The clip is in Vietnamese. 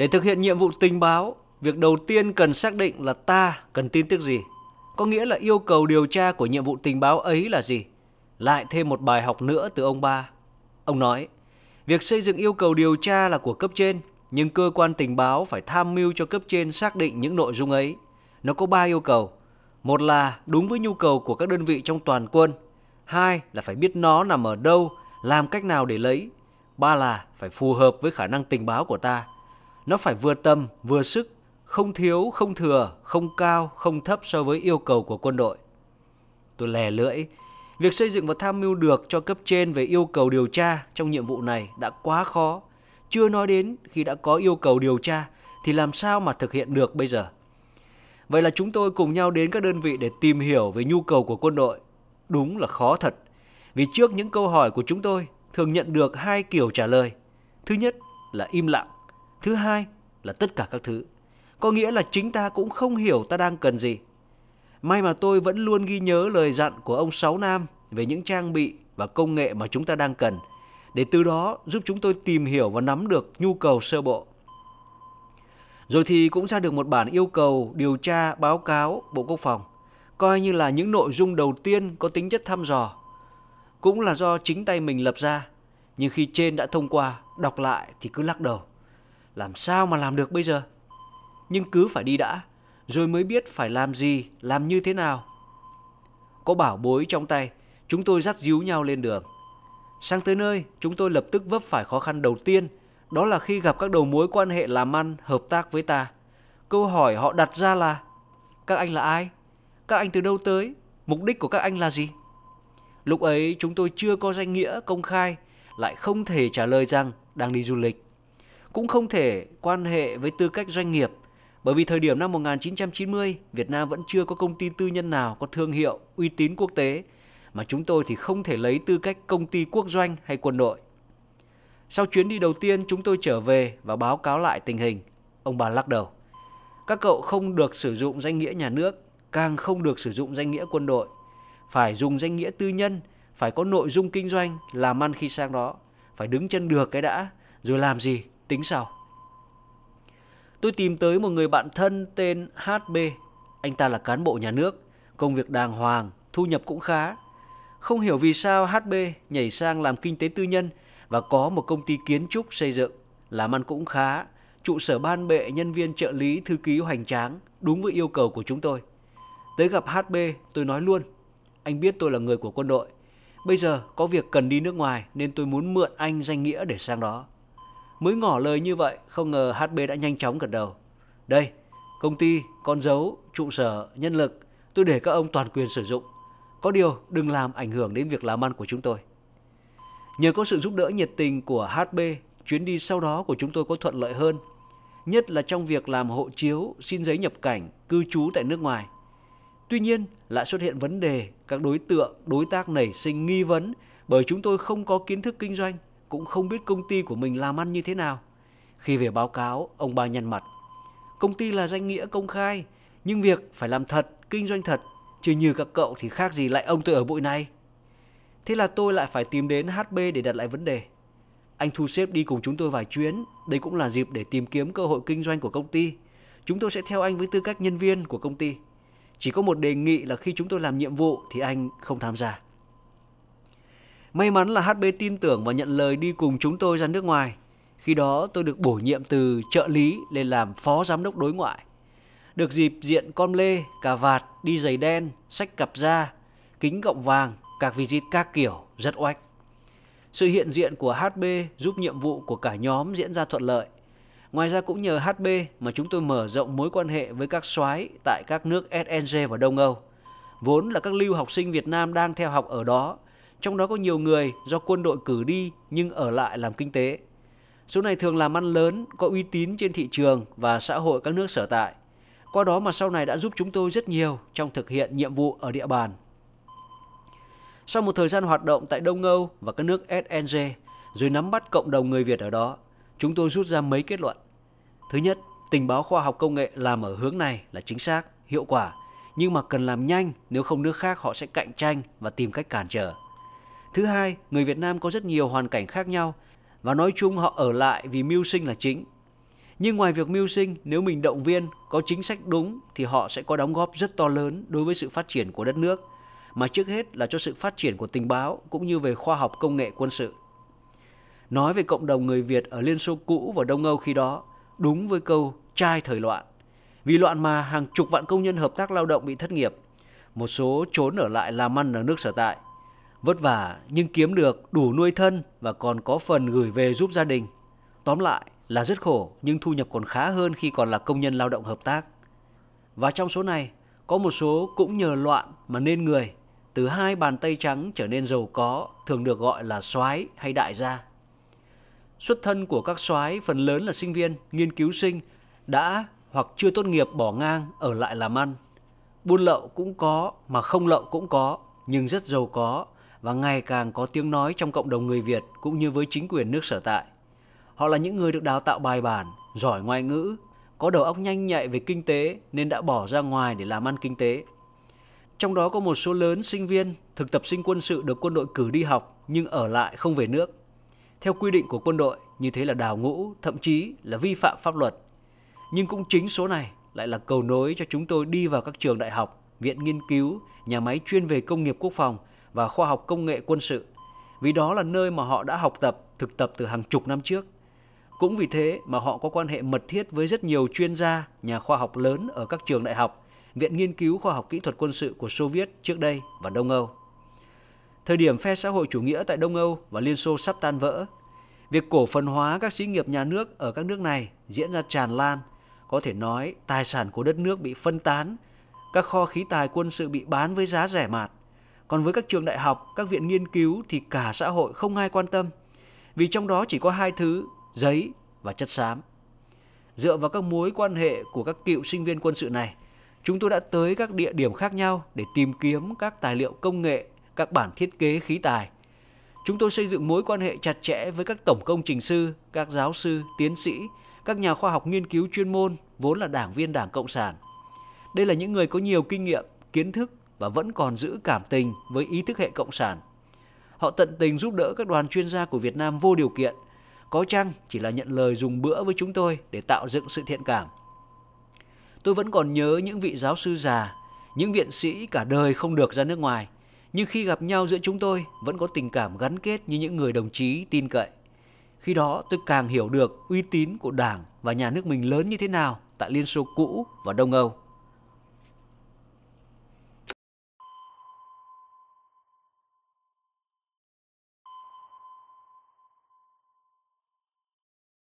Để thực hiện nhiệm vụ tình báo, việc đầu tiên cần xác định là ta cần tin tức gì. Có nghĩa là yêu cầu điều tra của nhiệm vụ tình báo ấy là gì. Lại thêm một bài học nữa từ ông ba. Ông nói, việc xây dựng yêu cầu điều tra là của cấp trên, nhưng cơ quan tình báo phải tham mưu cho cấp trên xác định những nội dung ấy. Nó có ba yêu cầu. Một là đúng với nhu cầu của các đơn vị trong toàn quân. Hai là phải biết nó nằm ở đâu, làm cách nào để lấy. Ba là phải phù hợp với khả năng tình báo của ta. Nó phải vừa tâm vừa sức, không thiếu, không thừa, không cao, không thấp so với yêu cầu của quân đội. Tôi lè lưỡi, việc xây dựng và tham mưu được cho cấp trên về yêu cầu điều tra trong nhiệm vụ này đã quá khó. Chưa nói đến khi đã có yêu cầu điều tra thì làm sao mà thực hiện được bây giờ. Vậy là chúng tôi cùng nhau đến các đơn vị để tìm hiểu về nhu cầu của quân đội. Đúng là khó thật. Vì trước những câu hỏi của chúng tôi thường nhận được hai kiểu trả lời. Thứ nhất là im lặng. Thứ hai là tất cả các thứ. Có nghĩa là chính ta cũng không hiểu ta đang cần gì. May mà tôi vẫn luôn ghi nhớ lời dặn của ông Sáu Nam về những trang bị và công nghệ mà chúng ta đang cần, để từ đó giúp chúng tôi tìm hiểu và nắm được nhu cầu sơ bộ. Rồi thì cũng ra được một bản yêu cầu điều tra báo cáo Bộ Quốc phòng, coi như là những nội dung đầu tiên có tính chất thăm dò. Cũng là do chính tay mình lập ra, nhưng khi trên đã thông qua, đọc lại thì cứ lắc đầu làm sao mà làm được bây giờ nhưng cứ phải đi đã rồi mới biết phải làm gì làm như thế nào có bảo bối trong tay chúng tôi dắt díu nhau lên đường sang tới nơi chúng tôi lập tức vấp phải khó khăn đầu tiên đó là khi gặp các đầu mối quan hệ làm ăn hợp tác với ta câu hỏi họ đặt ra là các anh là ai các anh từ đâu tới mục đích của các anh là gì lúc ấy chúng tôi chưa có danh nghĩa công khai lại không thể trả lời rằng đang đi du lịch cũng không thể quan hệ với tư cách doanh nghiệp bởi vì thời điểm năm 1990, Việt Nam vẫn chưa có công ty tư nhân nào có thương hiệu uy tín quốc tế mà chúng tôi thì không thể lấy tư cách công ty quốc doanh hay quân đội. Sau chuyến đi đầu tiên, chúng tôi trở về và báo cáo lại tình hình. Ông bà lắc đầu. Các cậu không được sử dụng danh nghĩa nhà nước, càng không được sử dụng danh nghĩa quân đội. Phải dùng danh nghĩa tư nhân, phải có nội dung kinh doanh, làm ăn khi sang đó. Phải đứng chân được cái đã, rồi làm gì tính sao tôi tìm tới một người bạn thân tên hb anh ta là cán bộ nhà nước công việc đàng hoàng thu nhập cũng khá không hiểu vì sao hb nhảy sang làm kinh tế tư nhân và có một công ty kiến trúc xây dựng làm ăn cũng khá trụ sở ban bệ nhân viên trợ lý thư ký hoành tráng đúng với yêu cầu của chúng tôi tới gặp hb tôi nói luôn anh biết tôi là người của quân đội bây giờ có việc cần đi nước ngoài nên tôi muốn mượn anh danh nghĩa để sang đó Mới ngỏ lời như vậy, không ngờ HB đã nhanh chóng gật đầu. Đây, công ty, con dấu, trụ sở, nhân lực, tôi để các ông toàn quyền sử dụng. Có điều đừng làm ảnh hưởng đến việc làm ăn của chúng tôi. Nhờ có sự giúp đỡ nhiệt tình của HB, chuyến đi sau đó của chúng tôi có thuận lợi hơn, nhất là trong việc làm hộ chiếu, xin giấy nhập cảnh, cư trú tại nước ngoài. Tuy nhiên, lại xuất hiện vấn đề các đối tượng, đối tác nảy sinh nghi vấn bởi chúng tôi không có kiến thức kinh doanh cũng không biết công ty của mình làm ăn như thế nào. Khi về báo cáo, ông ba nhăn mặt. Công ty là danh nghĩa công khai, nhưng việc phải làm thật, kinh doanh thật, chứ như các cậu thì khác gì lại ông tôi ở bụi này. Thế là tôi lại phải tìm đến HB để đặt lại vấn đề. Anh thu xếp đi cùng chúng tôi vài chuyến, đây cũng là dịp để tìm kiếm cơ hội kinh doanh của công ty. Chúng tôi sẽ theo anh với tư cách nhân viên của công ty. Chỉ có một đề nghị là khi chúng tôi làm nhiệm vụ thì anh không tham gia. May mắn là HB tin tưởng và nhận lời đi cùng chúng tôi ra nước ngoài. Khi đó tôi được bổ nhiệm từ trợ lý lên làm phó giám đốc đối ngoại. Được dịp diện con lê, cà vạt, đi giày đen, sách cặp da, kính gọng vàng, các visit các kiểu, rất oách. Sự hiện diện của HB giúp nhiệm vụ của cả nhóm diễn ra thuận lợi. Ngoài ra cũng nhờ HB mà chúng tôi mở rộng mối quan hệ với các soái tại các nước SNG và Đông Âu. Vốn là các lưu học sinh Việt Nam đang theo học ở đó, trong đó có nhiều người do quân đội cử đi nhưng ở lại làm kinh tế. Số này thường làm ăn lớn, có uy tín trên thị trường và xã hội các nước sở tại. Qua đó mà sau này đã giúp chúng tôi rất nhiều trong thực hiện nhiệm vụ ở địa bàn. Sau một thời gian hoạt động tại Đông Âu và các nước SNG, rồi nắm bắt cộng đồng người Việt ở đó, chúng tôi rút ra mấy kết luận. Thứ nhất, tình báo khoa học công nghệ làm ở hướng này là chính xác, hiệu quả, nhưng mà cần làm nhanh nếu không nước khác họ sẽ cạnh tranh và tìm cách cản trở. Thứ hai, người Việt Nam có rất nhiều hoàn cảnh khác nhau và nói chung họ ở lại vì mưu sinh là chính. Nhưng ngoài việc mưu sinh, nếu mình động viên, có chính sách đúng thì họ sẽ có đóng góp rất to lớn đối với sự phát triển của đất nước, mà trước hết là cho sự phát triển của tình báo cũng như về khoa học công nghệ quân sự. Nói về cộng đồng người Việt ở Liên Xô cũ và Đông Âu khi đó, đúng với câu trai thời loạn. Vì loạn mà hàng chục vạn công nhân hợp tác lao động bị thất nghiệp, một số trốn ở lại làm ăn ở nước sở tại – Vất vả nhưng kiếm được đủ nuôi thân và còn có phần gửi về giúp gia đình. Tóm lại là rất khổ nhưng thu nhập còn khá hơn khi còn là công nhân lao động hợp tác. Và trong số này, có một số cũng nhờ loạn mà nên người, từ hai bàn tay trắng trở nên giàu có, thường được gọi là soái hay đại gia. Xuất thân của các soái phần lớn là sinh viên, nghiên cứu sinh đã hoặc chưa tốt nghiệp bỏ ngang ở lại làm ăn. Buôn lậu cũng có mà không lậu cũng có, nhưng rất giàu có và ngày càng có tiếng nói trong cộng đồng người Việt cũng như với chính quyền nước sở tại. Họ là những người được đào tạo bài bản, giỏi ngoại ngữ, có đầu óc nhanh nhạy về kinh tế nên đã bỏ ra ngoài để làm ăn kinh tế. Trong đó có một số lớn sinh viên, thực tập sinh quân sự được quân đội cử đi học nhưng ở lại không về nước. Theo quy định của quân đội, như thế là đào ngũ, thậm chí là vi phạm pháp luật. Nhưng cũng chính số này lại là cầu nối cho chúng tôi đi vào các trường đại học, viện nghiên cứu, nhà máy chuyên về công nghiệp quốc phòng và khoa học công nghệ quân sự, vì đó là nơi mà họ đã học tập, thực tập từ hàng chục năm trước. Cũng vì thế mà họ có quan hệ mật thiết với rất nhiều chuyên gia, nhà khoa học lớn ở các trường đại học, viện nghiên cứu khoa học kỹ thuật quân sự của Xô Viết trước đây và Đông Âu. Thời điểm phe xã hội chủ nghĩa tại Đông Âu và Liên Xô sắp tan vỡ, việc cổ phần hóa các xí nghiệp nhà nước ở các nước này diễn ra tràn lan, có thể nói tài sản của đất nước bị phân tán, các kho khí tài quân sự bị bán với giá rẻ mạt còn với các trường đại học, các viện nghiên cứu thì cả xã hội không ai quan tâm. Vì trong đó chỉ có hai thứ, giấy và chất xám. Dựa vào các mối quan hệ của các cựu sinh viên quân sự này, chúng tôi đã tới các địa điểm khác nhau để tìm kiếm các tài liệu công nghệ, các bản thiết kế khí tài. Chúng tôi xây dựng mối quan hệ chặt chẽ với các tổng công trình sư, các giáo sư, tiến sĩ, các nhà khoa học nghiên cứu chuyên môn vốn là đảng viên Đảng Cộng sản. Đây là những người có nhiều kinh nghiệm, kiến thức và vẫn còn giữ cảm tình với ý thức hệ cộng sản. Họ tận tình giúp đỡ các đoàn chuyên gia của Việt Nam vô điều kiện, có chăng chỉ là nhận lời dùng bữa với chúng tôi để tạo dựng sự thiện cảm. Tôi vẫn còn nhớ những vị giáo sư già, những viện sĩ cả đời không được ra nước ngoài, nhưng khi gặp nhau giữa chúng tôi vẫn có tình cảm gắn kết như những người đồng chí tin cậy. Khi đó tôi càng hiểu được uy tín của Đảng và nhà nước mình lớn như thế nào tại Liên Xô cũ và Đông Âu.